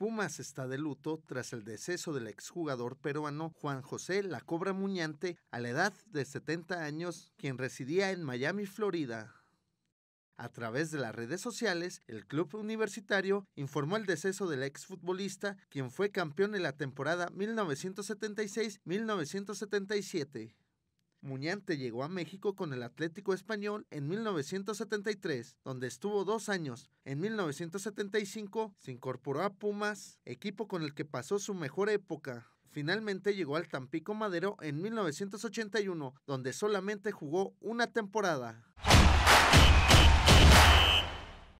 Pumas está de luto tras el deceso del exjugador peruano Juan José La Cobra Muñante a la edad de 70 años, quien residía en Miami, Florida. A través de las redes sociales, el club universitario informó el deceso del exfutbolista, quien fue campeón en la temporada 1976-1977. Muñante llegó a México con el Atlético Español en 1973, donde estuvo dos años. En 1975 se incorporó a Pumas, equipo con el que pasó su mejor época. Finalmente llegó al Tampico Madero en 1981, donde solamente jugó una temporada.